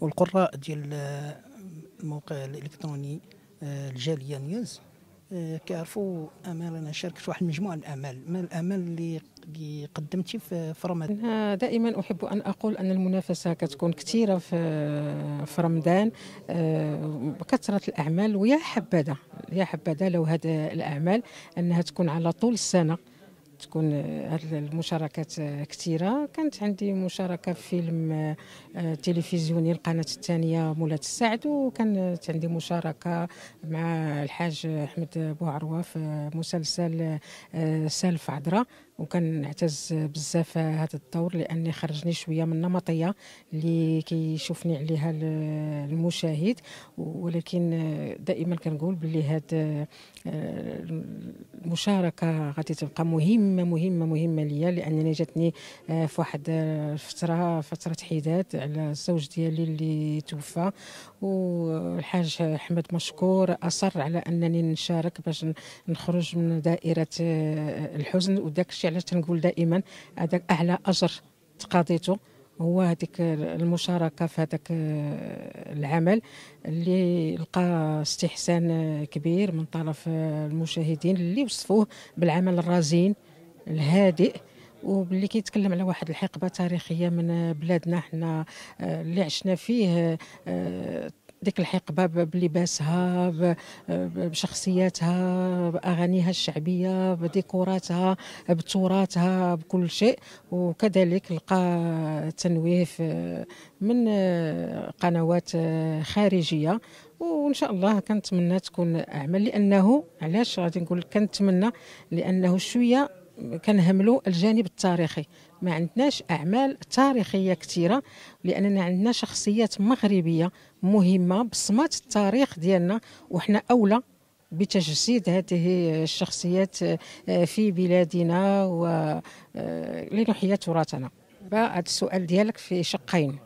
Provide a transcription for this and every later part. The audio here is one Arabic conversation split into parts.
والقراء ديال آه، الموقع الالكتروني آه، الجاليه نيوز آه، كيعرفوا امال انا شاركت في واحد المجموعه من الاعمال ما الاعمال اللي اللي قدمتي في رمضان دائما احب ان اقول ان المنافسه كتكون كثيره في في رمضان كثره الاعمال ويا حبذا يا حبذا لو هذه الاعمال انها تكون على طول السنه تكون هذه المشاركات كثيره كانت عندي مشاركه في فيلم آه، تلفزيوني القناه الثانيه مولات السعد وكانت عندي مشاركه مع الحاج احمد بوعروه آه، في مسلسل آه، سالف عدرا نعتز بزاف هذا الدور لاني خرجني شويه من النمطيه اللي كيشوفني عليها المشاهد ولكن دائما كنقول بلي هاد آه، المشاركه غادي تبقى مهمه مهمه مهمه ليا لانني جاتني آه، في واحد الفتره آه، فتره حداد على الزوج ديالي اللي توفى والحاج احمد مشكور اصر على انني نشارك باش نخرج من دائره الحزن وداكشي داكشي علاش تنقول دائما هذاك اعلى اجر تقاضيته هو هذيك المشاركه في هذاك آه، العمل اللي لقى استحسان آه، كبير من طرف آه، المشاهدين اللي وصفوه بالعمل الرزين الهادئ وباللي كيتكلم على واحد الحقبه تاريخيه من بلادنا حنا اللي عشنا فيه ديك الحقبه بلباسها بشخصياتها باغانيها الشعبيه بديكوراتها بتراثها بكل شيء وكذلك لقى تنويه من قنوات خارجيه وان شاء الله كنتمنى تكون اعمل لانه علاش غادي نقول كنتمنى لانه شويه كنهملوا الجانب التاريخي ما عندناش اعمال تاريخيه كثيره لاننا عندنا شخصيات مغربيه مهمه بصمات التاريخ ديالنا وحنا اولى بتجسيد هذه الشخصيات آه، في بلادنا ولنحيي آه، تراثنا هذا السؤال ديالك في شقين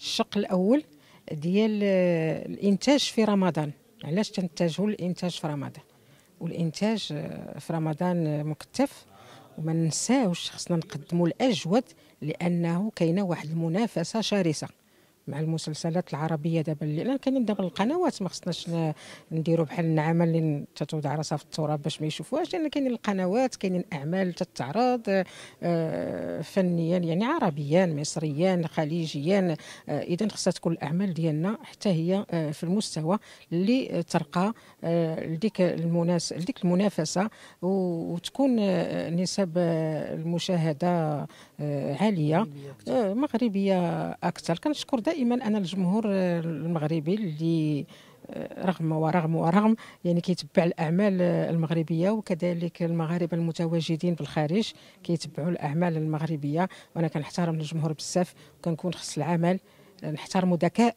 الشق الاول ديال آه، الانتاج في رمضان علاش تنتجوا الانتاج في رمضان والانتاج في رمضان مكتف وما ننساوش خصنا نقدموا الاجود لانه كاينه واحد المنافسه شرسه مع المسلسلات العربيه دابا اللي كاينين دابا القنوات ما خصناش نديرو بحال النعامه اللي تتوضع راسها في التراب باش ما يشوفوهاش لان كاينين القنوات كاينين اعمال تتعرض آه، فنيا يعني عربيا مصريا خليجيا آه، اذا خصها تكون الاعمال ديالنا حتى هي آه، في المستوى اللي ترقى لديك المناس لديك المنافسه وتكون نسب المشاهده عاليه مغربيه اكثر كنشكر دائما دائما انا الجمهور المغربي اللي آه، رغم ورغم ورغم يعني كيتبع الاعمال المغربيه وكذلك المغاربه المتواجدين في الخارج كيتبعوا الاعمال المغربيه وانا كنحترم الجمهور بزاف وكنكون خص العمل نحترموا ذكاء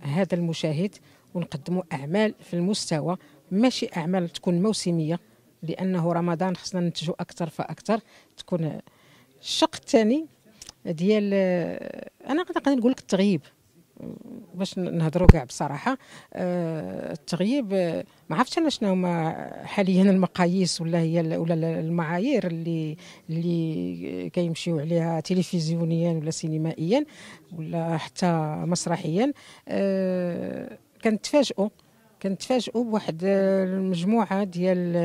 هذا المشاهد ونقدموا اعمال في المستوى ماشي اعمال تكون موسميه لانه رمضان خصنا ننتجوا اكثر فاكثر تكون الشق الثاني ديال انا نقدر نقول لك التغييب باش نهضروا كاع بصراحه آه، التغييب ما عرفتش انا شنو هما حاليا المقاييس ولا هي ولا المعايير اللي اللي كيمشيو عليها تلفزيونيا ولا سينمائيا ولا حتى مسرحيا آه، كنتفاجئوا كنتفاجئوا بواحد آه، المجموعه ديال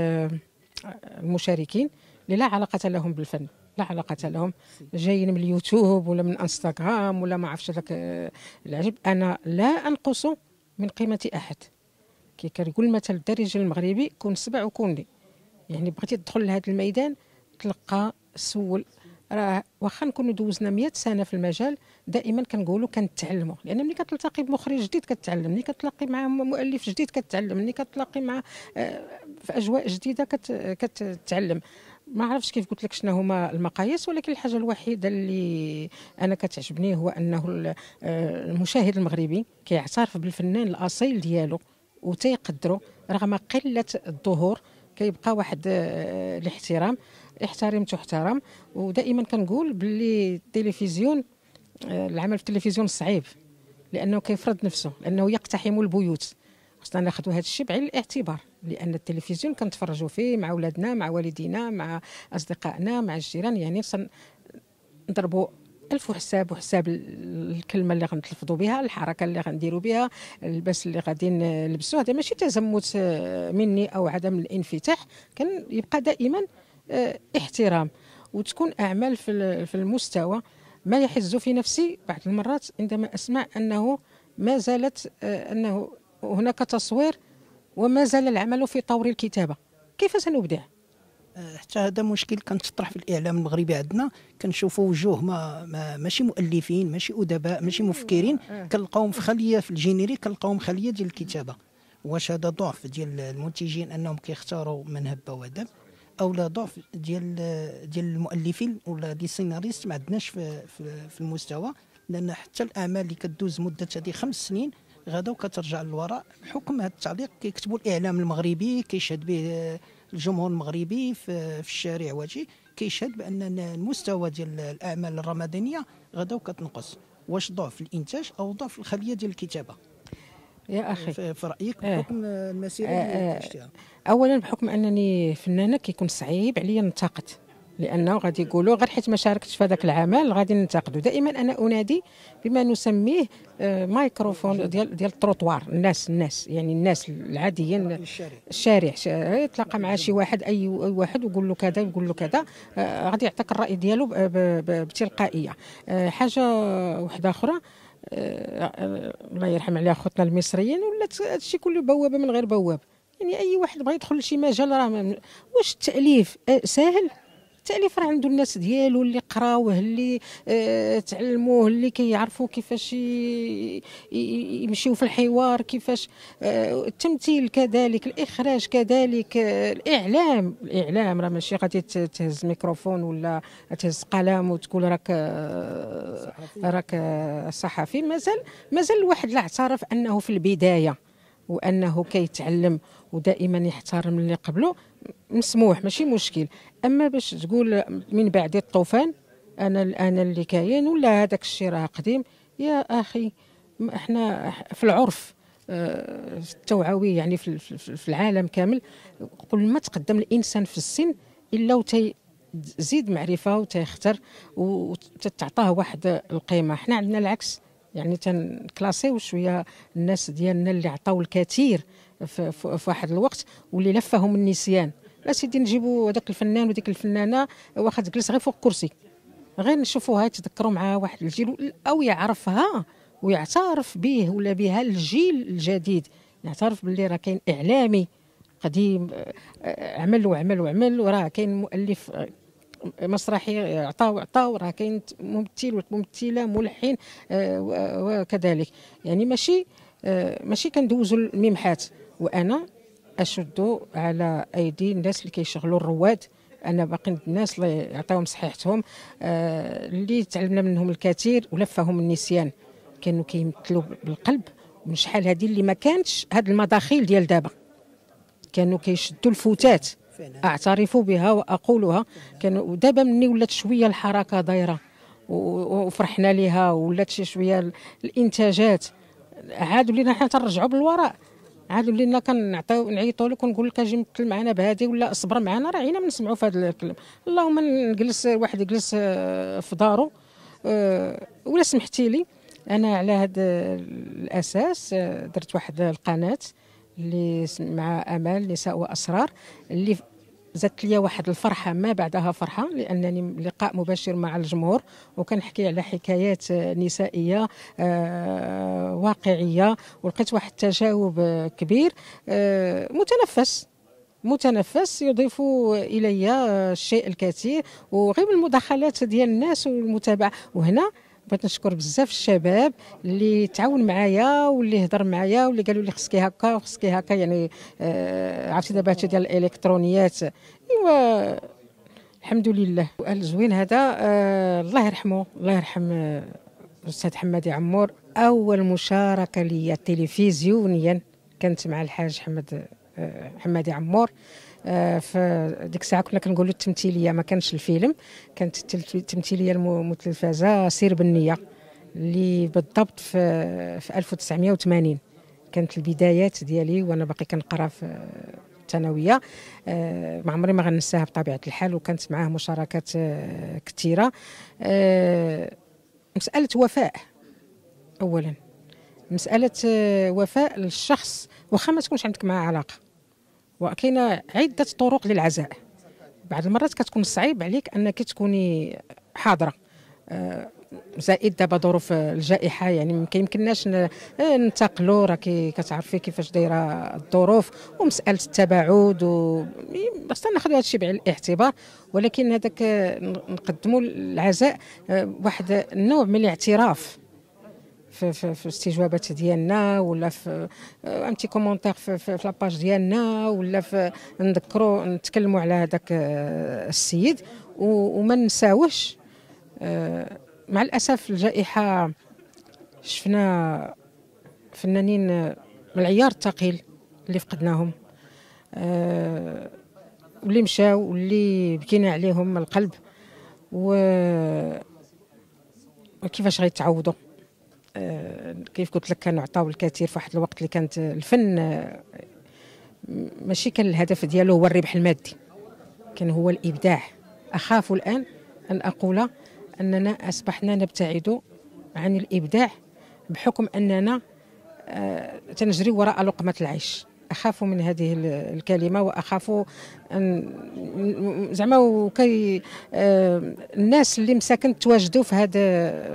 المشاركين اللي لا علاقه لهم بالفن لا علاقه لهم جايين من اليوتيوب ولا من انستغرام ولا ما عرفتش لك آه، العجب انا لا انقص من قيمه احد كي كنقول مثلا الدارج المغربي كون سبع وكون لي يعني بغيتي تدخل لهذا الميدان تلقى سول راه واخا نكونوا دوزنا 100 سنه في المجال دائما كنقولوا كنتعلموا لان ملي كتلتقي بمخرج جديد كتعلم ملي كتلاقي مع مؤلف جديد كتعلم ملي كتلاقي مع آه، في اجواء جديده كتتعلم ما عرفتش كيف قلت لك شنو هما المقاييس ولكن الحاجه الوحيده اللي انا كتعجبني هو انه آه، المشاهد المغربي كيعترف بالفنان الاصيل ديالو وتيقدرو رغم قله الظهور كيبقى واحد آه، الاحترام احترم تحترم ودائما كنقول باللي التلفزيون آه، العمل في التلفزيون صعيب لانه كيفرض نفسه لانه يقتحم البيوت خصنا ناخذ هذا الشيء بعين الاعتبار لان التلفزيون كنتفرجوا فيه مع اولادنا مع والدينا مع اصدقائنا مع الجيران يعني نضربوا ألف حساب وحساب الكلمة اللي غنتلفظوا بها الحركة اللي غنديروا بها اللباس اللي غادي نلبسوه هذا ماشي تزمت مني أو عدم الانفتاح كان يبقى دائما آه، احترام وتكون أعمال في المستوى ما يحز في نفسي بعض المرات عندما أسمع أنه ما زالت آه، أنه هناك تصوير وما زال العمل في طور الكتابه كيف سنبدع آه، حتى هذا مشكل تطرح في الاعلام المغربي عندنا كنشوفوا وجوه ما, ما ماشي مؤلفين ماشي ادباء ماشي آه، مفكرين آه. كنلقاوهم في خليه في الجينيريك كنلقاوهم خليه ديال الكتابه واش هذا ضعف ديال المنتجين انهم كيختاروا من هب ودب او لا ضعف ديال ديال المؤلفين ولا دي سيناريست ما عندناش في, في, في المستوى لان حتى الاعمال اللي كدوز مده هذه خمس سنين غدا وكترجع للوراء بحكم هذا التعليق كيكتبوا الاعلام المغربي كيشهد به الجمهور المغربي في الشارع واجي كيشهد بان المستوى ديال الاعمال الرمضانيه غدا وكتنقص واش ضعف الانتاج او ضعف الخليه ديال الكتابه يا اخي في رايك آه. بحكم آه. المسيره آه. آه. اولا بحكم انني فنانه كيكون صعيب عليا نتاقت لانه غادي يقولوا غير حيت ما شاركتش في هذاك العمل غادي ننتقدوا دائما انا انادي بما نسميه آه، مايكروفون ديال ديال التروطوار الناس الناس يعني الناس العاديين الشارع آه، يتلاقى مع شي واحد اي واحد ويقول له كذا يقول له كذا آه، غادي يعطيك الراي ديالو بتلقائيه حاجه واحده اخرى الله يرحم عليها خوتنا المصريين ولات هادشي كله بوابه من غير بواب يعني اي واحد بغى يدخل لشي مجال راه واش التاليف ساهل التاليف راه عنده الناس ديالو اللي قراوه اللي اه تعلموه اللي كيعرفوا كيفاش يمشيو في الحوار كيفاش اه التمثيل كذلك الاخراج كذلك اه الاعلام الاعلام راه ماشي غادي تهز ميكروفون ولا تهز قلم وتقول راك آه، راك آه، صحفي مازال مازال الواحد لا اعترف انه في البدايه وانه كيتعلم ودائما يحترم اللي قبله مسموح ماشي مشكل اما باش تقول من بعد الطوفان انا انا اللي كاين ولا هذاك الشيء راه قديم يا اخي احنا في العرف آه، التوعوي يعني في العالم كامل كل ما تقدم الانسان في السن الا وتزيد معرفه وتختار وتعطاه واحد القيمه حنا عندنا العكس يعني تنكلاسيو شويه الناس ديالنا اللي عطاو الكثير في, في, واحد الوقت واللي لفهم النسيان لا سيدي نجيبوا هذاك الفنان وديك الفنانه واخا تجلس غير فوق كرسي غير نشوفوها يتذكروا معها واحد الجيل او يعرفها ويعترف به ولا بها الجيل الجديد يعترف باللي راه كاين اعلامي قديم آه، آه، عمل وعمل وعمل وراه كاين مؤلف مسرحيه عطاو عطاو راه كاين ممثل وممثله ملحن آه، وكذلك يعني ماشي آه، ماشي كندوزو الممحات وانا اشد على ايدي الناس اللي كيشغلوا الرواد انا باقي الناس الله يعطيهم صحيحتهم آه، اللي تعلمنا منهم الكثير ولفهم النسيان كانوا كيمثلوا بالقلب من شحال هذه اللي ما كانتش هذه المداخيل ديال دابا كانوا كيشدوا الفتات اعترف بها واقولها كان دابا مني ولات شويه الحركه دايره وفرحنا لها ولات شي شويه الانتاجات عادوا لينا حنا تنرجعوا بالوراء عادوا لينا كنعطيو نعيطوا لك ونقول لك اجي مثل معنا بهذه ولا اصبر معنا راه عينا نسمعوا في هذا الكلام اللهم نجلس واحد يجلس آه، في دارو آه، ولا سمحتي لي انا على هذا الاساس آه، درت واحد القناه اللي مع امال نساء واسرار اللي زادت لي واحد الفرحه ما بعدها فرحه لانني لقاء مباشر مع الجمهور وكنحكي على حكايات نسائيه آه، واقعيه ولقيت واحد التجاوب كبير آه، متنفس متنفس يضيف الي الشيء الكثير وغير المداخلات ديال الناس والمتابعه وهنا بغيت نشكر بزاف الشباب اللي تعاون معايا واللي هضر معايا واللي قالوا لي خصكي هكا وخصكي هكا يعني آه عرفتي دابا هادشي ديال الالكترونيات ايوا الحمد لله وقال زوين هذا آه الله يرحمه الله يرحم الاستاذ آه، حمادي عمور اول مشاركه ليا تلفزيونيا كانت مع الحاج حمد آه حمادي عمور آه، في ديك الساعه كنا كنقولوا التمثيليه ما كانش الفيلم كانت التمثيليه المتلفزه سير بالنيه اللي بالضبط في, في 1980 كانت البدايات ديالي وانا باقي كنقرا في الثانويه مع آه، ما عمري ما غنساها بطبيعه الحال وكانت معاه مشاركات آه، كثيره مساله وفاء اولا مساله وفاء للشخص واخا ما تكونش عندك معاه علاقه وكاين عده طرق للعزاء بعض المرات كتكون صعيب عليك انك تكوني حاضره آه، زائد دابا ظروف الجائحه يعني ما يمكنناش آه، ننتقلوا راكي كتعرفي كيفاش دايره الظروف ومساله التباعد و خصنا ناخذ الشيء بعين الاعتبار ولكن هذاك نقدموا العزاء آه، واحد النوع من الاعتراف في, في, في استجوابات ديالنا ولا في امتي آه، كومونتير في, في, في لاباج ديالنا ولا في نذكروا نتكلموا على هذاك آه، السيد وما نساوش آه، مع الاسف الجائحه شفنا فنانين من العيار الثقيل اللي فقدناهم واللي مشاو واللي بكينا عليهم القلب و وكيفاش غيتعوضوا آه، كيف قلت لك كانوا عطاو الكثير في واحد الوقت اللي كانت الفن آه، ماشي كان الهدف ديالو هو الربح المادي كان هو الابداع اخاف الان ان اقول اننا اصبحنا نبتعد عن الابداع بحكم اننا آه، تنجري وراء لقمه العيش اخاف من هذه الكلمه واخاف ان زعما وكي الناس اللي مساكن تواجدوا في هذا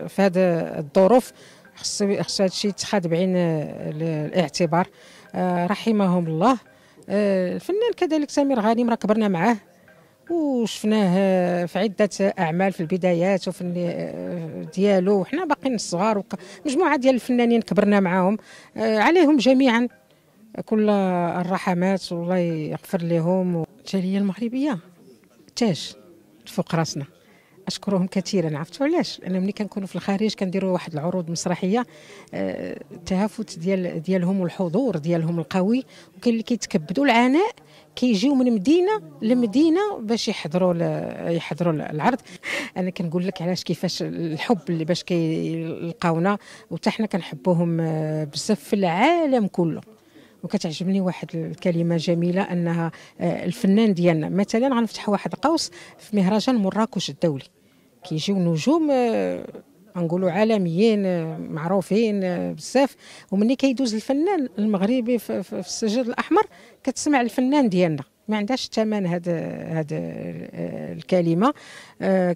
في هذا الظروف خص خص هادشي يتخاد بعين آه، الاعتبار آه، رحمهم الله آه، الفنان كذلك سمير غانم راه كبرنا معاه وشفناه في عدة أعمال في البدايات وفي ديالو وحنا باقيين الصغار مجموعة ديال الفنانين كبرنا معاهم عليهم جميعا كل الرحمات والله يغفر لهم الجالية المغربية تاج فوق راسنا اشكرهم كثيرا عرفتوا علاش انا ملي كنكونوا في الخارج كنديروا واحد العروض مسرحيه آه، التهافت ديال ديالهم والحضور ديالهم القوي وكاين اللي كيتكبدوا العناء كيجيو من مدينه لمدينه باش يحضروا يحضروا العرض انا كنقول لك علاش كيفاش الحب اللي باش كيلقاونا وحتى حنا كنحبوهم آه، بزاف في العالم كله وكتعجبني واحد الكلمه جميله انها آه، الفنان ديالنا مثلا غنفتح واحد قوس في مهرجان مراكش الدولي كيجيو نجوم آه، نقولوا عالميين آه، معروفين آه، بزاف وملي كيدوز الفنان المغربي في, السجل الاحمر كتسمع الفنان ديالنا ما عندهاش ثمن هاد هاد الكلمه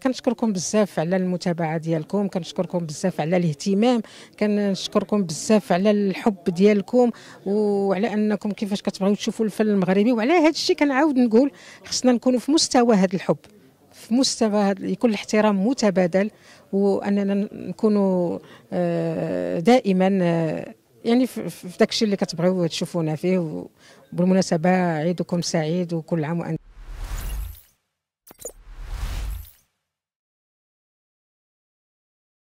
كنشكركم بزاف على المتابعه ديالكم كنشكركم بزاف على الاهتمام كنشكركم بزاف على الحب ديالكم وعلى انكم كيفاش كتبغيو تشوفوا الفن المغربي وعلى هاد الشيء كنعاود نقول خصنا نكونوا في مستوى هاد الحب في مستوى يكون الاحترام متبادل واننا نكونوا آه، دائما آه، يعني في داكشي اللي كتبغيو تشوفونا فيه وبالمناسبه عيدكم سعيد وكل عام وانتم